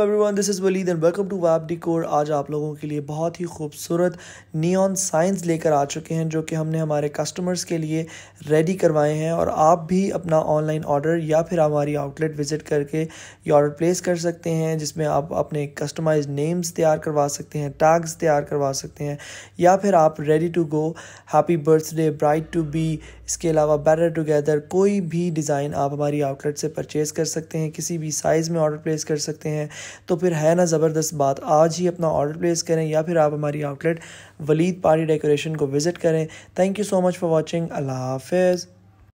everyone this is Walid and welcome to वैप decor आज आप लोगों के लिए बहुत ही खूबसूरत नियॉन साइंस लेकर आ चुके हैं जो कि हमने हमारे कस्टमर्स के लिए रेडी करवाए हैं और आप भी अपना ऑनलाइन ऑर्डर या फिर हमारी आउटलेट विज़िट करके ये ऑर्डर प्लेस कर सकते हैं जिसमें आप अपने कस्टमाइज नेम्स तैयार करवा सकते हैं टैग्स तैयार करवा सकते हैं या फिर आप ready to go happy birthday bride to be इसके अलावा बेटर टुगेदर कोई भी डिज़ाइन आप हमारी आउटलेट से परचेज़ कर सकते हैं किसी भी साइज़ में ऑर्डर प्लेस कर सकते हैं तो फिर है ना ज़बरदस्त बात आज ही अपना ऑर्डर प्लेस करें या फिर आप हमारी आउटलेट वलीद पार्टी डेकोरेशन को विज़िट करें thank you so much for watching अल्लाह हाफिज़